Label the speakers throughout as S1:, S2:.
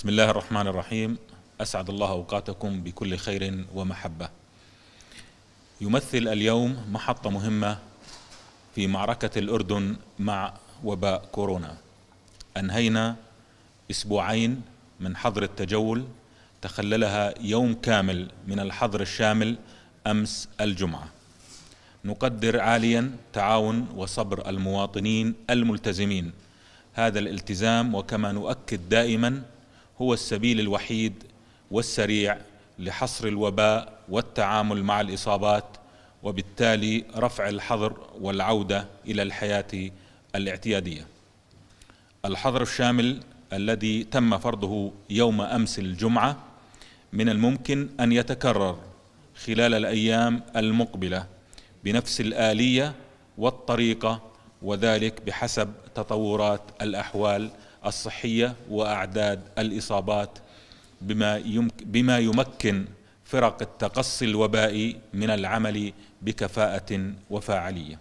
S1: بسم الله الرحمن الرحيم اسعد الله اوقاتكم بكل خير ومحبه. يمثل اليوم محطه مهمه في معركه الاردن مع وباء كورونا. انهينا اسبوعين من حظر التجول تخللها يوم كامل من الحظر الشامل امس الجمعه. نقدر عاليا تعاون وصبر المواطنين الملتزمين هذا الالتزام وكما نؤكد دائما هو السبيل الوحيد والسريع لحصر الوباء والتعامل مع الإصابات وبالتالي رفع الحظر والعودة إلى الحياة الاعتيادية الحظر الشامل الذي تم فرضه يوم أمس الجمعة من الممكن أن يتكرر خلال الأيام المقبلة بنفس الآلية والطريقة وذلك بحسب تطورات الأحوال الصحية وأعداد الإصابات بما, يمكن بما يمكن فرق التقصي الوبائي من العمل بكفاءة وفاعلية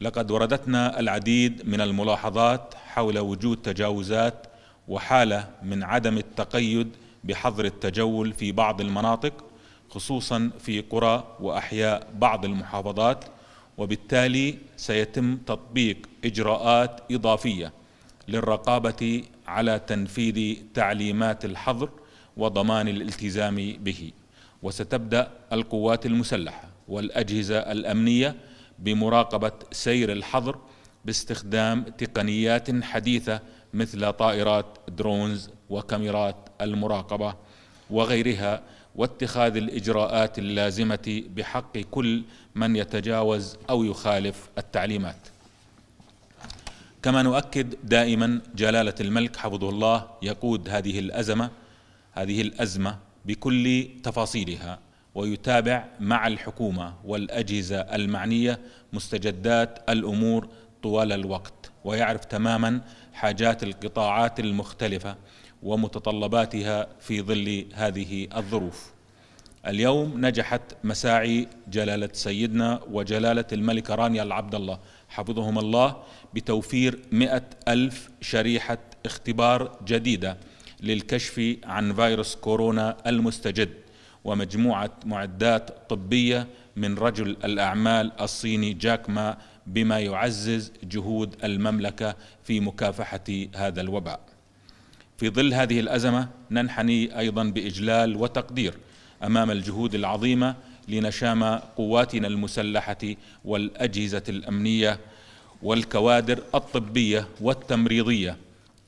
S1: لقد وردتنا العديد من الملاحظات حول وجود تجاوزات وحالة من عدم التقيد بحظر التجول في بعض المناطق خصوصا في قرى وأحياء بعض المحافظات وبالتالي سيتم تطبيق إجراءات إضافية للرقابه على تنفيذ تعليمات الحظر وضمان الالتزام به وستبدا القوات المسلحه والاجهزه الامنيه بمراقبه سير الحظر باستخدام تقنيات حديثه مثل طائرات درونز وكاميرات المراقبه وغيرها واتخاذ الاجراءات اللازمه بحق كل من يتجاوز او يخالف التعليمات كما نؤكد دائما جلاله الملك حفظه الله يقود هذه الازمه هذه الازمه بكل تفاصيلها ويتابع مع الحكومه والاجهزه المعنيه مستجدات الامور طوال الوقت ويعرف تماما حاجات القطاعات المختلفه ومتطلباتها في ظل هذه الظروف اليوم نجحت مساعي جلالة سيدنا وجلالة الملكة رانيا العبد الله حفظهم الله بتوفير مئة ألف شريحة اختبار جديدة للكشف عن فيروس كورونا المستجد ومجموعة معدات طبية من رجل الأعمال الصيني جاك ما بما يعزز جهود المملكة في مكافحة هذا الوباء في ظل هذه الأزمة ننحني أيضا بإجلال وتقدير امام الجهود العظيمه لنشام قواتنا المسلحه والاجهزه الامنيه والكوادر الطبيه والتمريضيه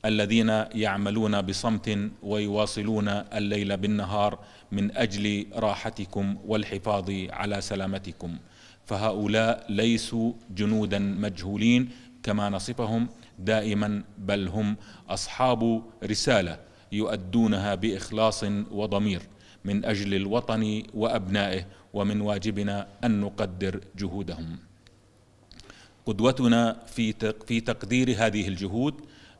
S1: الذين يعملون بصمت ويواصلون الليل بالنهار من اجل راحتكم والحفاظ على سلامتكم فهؤلاء ليسوا جنودا مجهولين كما نصفهم دائما بل هم اصحاب رساله يؤدونها باخلاص وضمير من اجل الوطن وابنائه ومن واجبنا ان نقدر جهودهم. قدوتنا في في تقدير هذه الجهود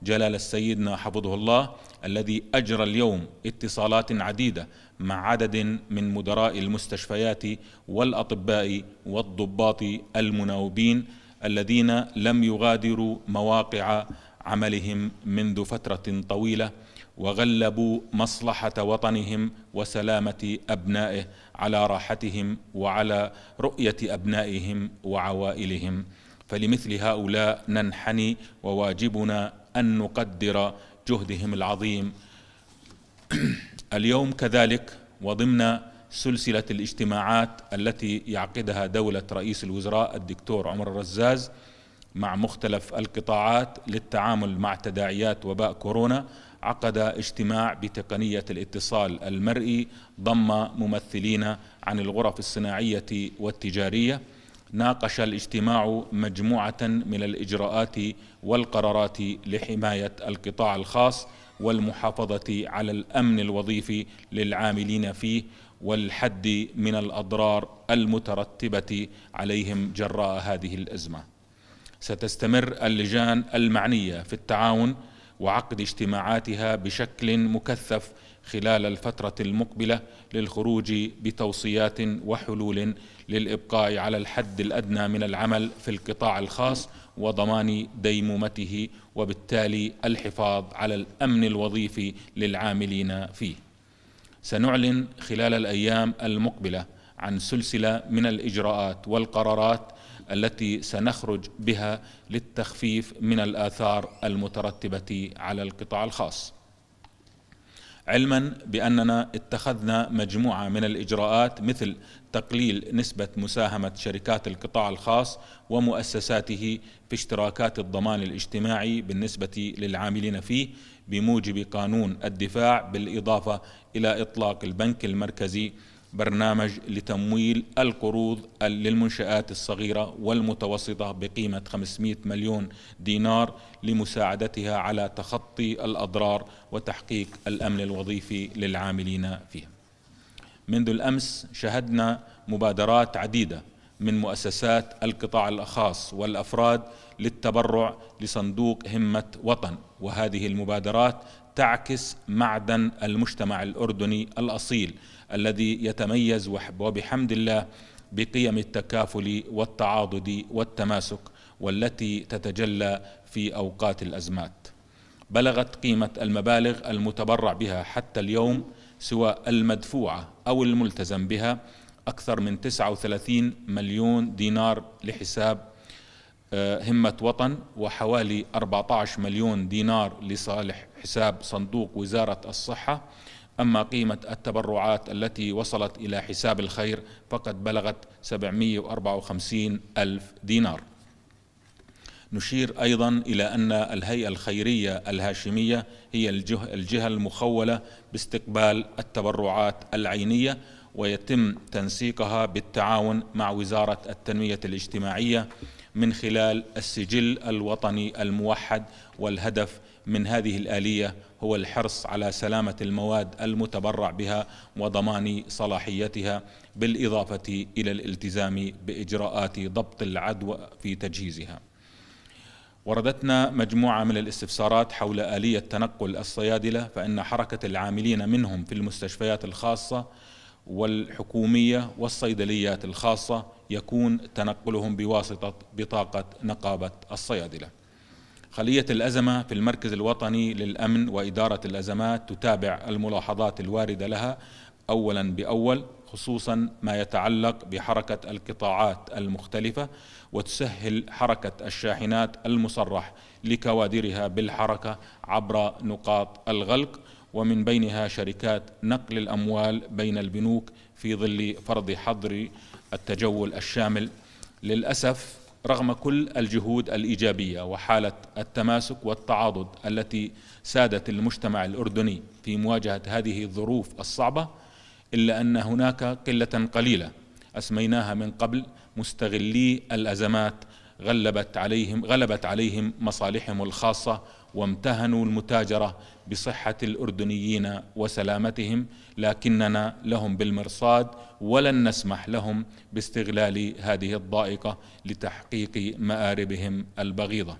S1: جلال السيدنا حفظه الله الذي اجرى اليوم اتصالات عديده مع عدد من مدراء المستشفيات والاطباء والضباط المناوبين الذين لم يغادروا مواقع عملهم منذ فتره طويله وغلبوا مصلحه وطنهم وسلامه ابنائه على راحتهم وعلى رؤيه ابنائهم وعوائلهم فلمثل هؤلاء ننحني وواجبنا ان نقدر جهدهم العظيم اليوم كذلك وضمن سلسله الاجتماعات التي يعقدها دوله رئيس الوزراء الدكتور عمر الرزاز مع مختلف القطاعات للتعامل مع تداعيات وباء كورونا عقد اجتماع بتقنية الاتصال المرئي ضم ممثلين عن الغرف الصناعية والتجارية ناقش الاجتماع مجموعة من الإجراءات والقرارات لحماية القطاع الخاص والمحافظة على الأمن الوظيفي للعاملين فيه والحد من الأضرار المترتبة عليهم جراء هذه الأزمة ستستمر اللجان المعنية في التعاون وعقد اجتماعاتها بشكل مكثف خلال الفترة المقبلة للخروج بتوصيات وحلول للإبقاء على الحد الأدنى من العمل في القطاع الخاص وضمان ديمومته وبالتالي الحفاظ على الأمن الوظيفي للعاملين فيه. سنعلن خلال الأيام المقبلة عن سلسله من الاجراءات والقرارات التي سنخرج بها للتخفيف من الاثار المترتبه على القطاع الخاص. علما باننا اتخذنا مجموعه من الاجراءات مثل تقليل نسبه مساهمه شركات القطاع الخاص ومؤسساته في اشتراكات الضمان الاجتماعي بالنسبه للعاملين فيه بموجب قانون الدفاع بالاضافه الى اطلاق البنك المركزي برنامج لتمويل القروض للمنشآت الصغيرة والمتوسطة بقيمة 500 مليون دينار لمساعدتها على تخطي الأضرار وتحقيق الأمن الوظيفي للعاملين فيها منذ الأمس شهدنا مبادرات عديدة من مؤسسات القطاع الخاص والأفراد للتبرع لصندوق همة وطن وهذه المبادرات تعكس معدن المجتمع الأردني الأصيل الذي يتميز وبحمد الله بقيم التكافل والتعاضد والتماسك والتي تتجلى في اوقات الازمات بلغت قيمه المبالغ المتبرع بها حتى اليوم سواء المدفوعه او الملتزم بها اكثر من 39 مليون دينار لحساب آه، همه وطن وحوالي 14 مليون دينار لصالح حساب صندوق وزاره الصحه أما قيمة التبرعات التي وصلت إلى حساب الخير فقد بلغت 754 ألف دينار نشير أيضا إلى أن الهيئة الخيرية الهاشمية هي الجهة المخولة باستقبال التبرعات العينية ويتم تنسيقها بالتعاون مع وزارة التنمية الاجتماعية من خلال السجل الوطني الموحد والهدف من هذه الآلية هو الحرص على سلامة المواد المتبرع بها وضمان صلاحيتها بالإضافة إلى الالتزام بإجراءات ضبط العدوى في تجهيزها. وردتنا مجموعة من الاستفسارات حول آلية تنقل الصيادلة فإن حركة العاملين منهم في المستشفيات الخاصة والحكومية والصيدليات الخاصة يكون تنقلهم بواسطة بطاقة نقابة الصيادلة خلية الأزمة في المركز الوطني للأمن وإدارة الأزمات تتابع الملاحظات الواردة لها أولا بأول خصوصا ما يتعلق بحركة القطاعات المختلفة وتسهل حركة الشاحنات المصرح لكوادرها بالحركة عبر نقاط الغلق ومن بينها شركات نقل الأموال بين البنوك في ظل فرض حظر التجول الشامل للأسف رغم كل الجهود الايجابيه وحاله التماسك والتعاضد التي سادت المجتمع الاردني في مواجهه هذه الظروف الصعبه الا ان هناك قله قليله اسميناها من قبل مستغلي الازمات غلبت عليهم غلبت عليهم مصالحهم الخاصة وامتهنوا المتاجرة بصحة الأردنيين وسلامتهم لكننا لهم بالمرصاد ولن نسمح لهم باستغلال هذه الضائقة لتحقيق مآربهم البغيضة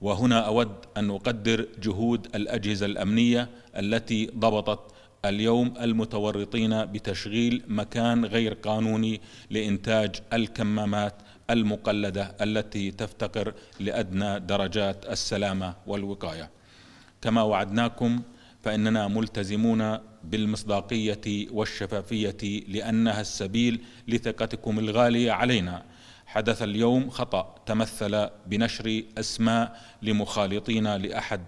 S1: وهنا أود أن أقدر جهود الأجهزة الأمنية التي ضبطت اليوم المتورطين بتشغيل مكان غير قانوني لإنتاج الكمامات المقلده التي تفتقر لادنى درجات السلامه والوقايه. كما وعدناكم فاننا ملتزمون بالمصداقيه والشفافيه لانها السبيل لثقتكم الغاليه علينا. حدث اليوم خطا تمثل بنشر اسماء لمخالطين لاحد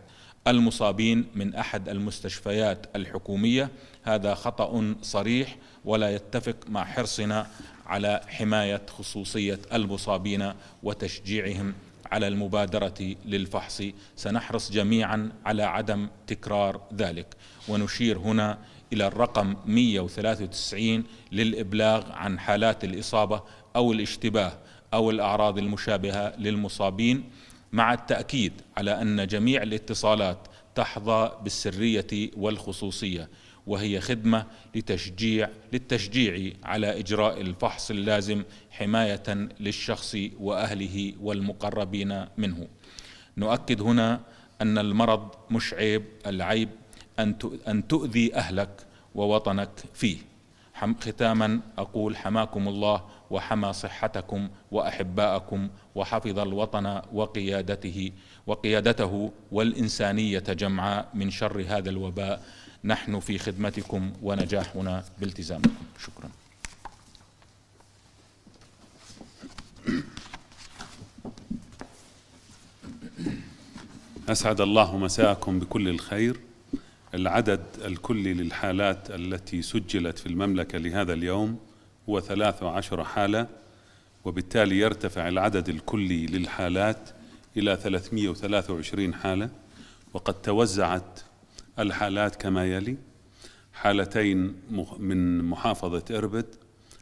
S1: المصابين من احد المستشفيات الحكوميه هذا خطا صريح ولا يتفق مع حرصنا على حماية خصوصية المصابين وتشجيعهم على المبادرة للفحص سنحرص جميعا على عدم تكرار ذلك ونشير هنا إلى الرقم 193 للإبلاغ عن حالات الإصابة أو الاشتباه أو الأعراض المشابهة للمصابين مع التأكيد على أن جميع الاتصالات تحظى بالسرية والخصوصية وهي خدمة لتشجيع للتشجيع على إجراء الفحص اللازم حماية للشخص وأهله والمقربين منه نؤكد هنا أن المرض مش عيب العيب أن تؤذي أهلك ووطنك فيه ختاما أقول حماكم الله وحمى صحتكم وأحباءكم وحفظ الوطن وقيادته وقيادته والإنسانية جمعاء من شر هذا الوباء نحن في خدمتكم ونجاحنا بالتزامكم شكرا
S2: أسعد الله مساءكم بكل الخير العدد الكلي للحالات التي سجلت في المملكة لهذا اليوم هو 13 حالة وبالتالي يرتفع العدد الكلي للحالات إلى 323 حالة وقد توزعت الحالات كما يلي حالتين من محافظة إربد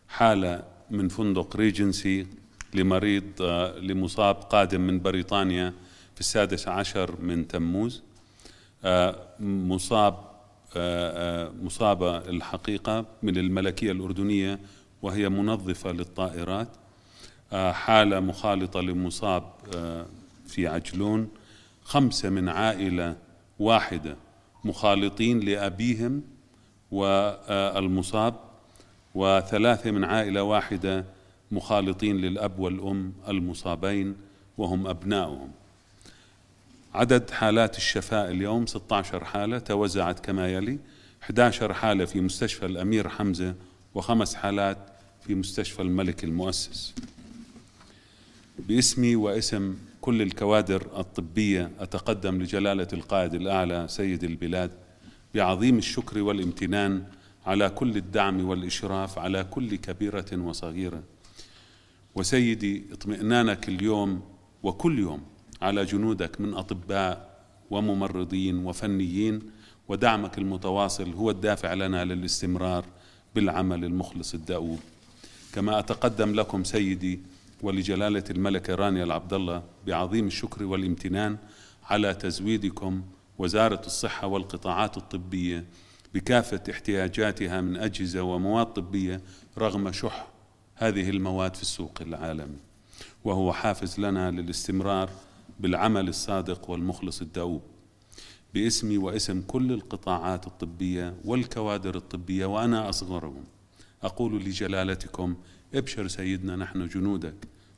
S2: حالة من فندق ريجنسي لمريض آه، لمصاب قادم من بريطانيا في السادس عشر من تموز آه، مصاب آه، مصابة الحقيقة من الملكية الأردنية وهي منظفة للطائرات حالة مخالطة لمصاب في عجلون خمسة من عائلة واحدة مخالطين لأبيهم والمصاب وثلاثة من عائلة واحدة مخالطين للأب والأم المصابين وهم أبناؤهم عدد حالات الشفاء اليوم 16 حالة توزعت كما يلي 11 حالة في مستشفى الأمير حمزة وخمس حالات في مستشفى الملك المؤسس باسمي واسم كل الكوادر الطبية أتقدم لجلالة القائد الأعلى سيد البلاد بعظيم الشكر والامتنان على كل الدعم والإشراف على كل كبيرة وصغيرة وسيدي اطمئنانك اليوم وكل يوم على جنودك من أطباء وممرضين وفنيين ودعمك المتواصل هو الدافع لنا للاستمرار بالعمل المخلص الدؤوب كما أتقدم لكم سيدي ولجلالة الملكة رانيا العبد الله بعظيم الشكر والامتنان على تزويدكم وزارة الصحة والقطاعات الطبية بكافة احتياجاتها من أجهزة ومواد طبية رغم شح هذه المواد في السوق العالمي وهو حافز لنا للاستمرار بالعمل الصادق والمخلص الدؤوب باسمي واسم كل القطاعات الطبية والكوادر الطبية وأنا أصغرهم أقول لجلالتكم ابشر سيدنا نحن جنودك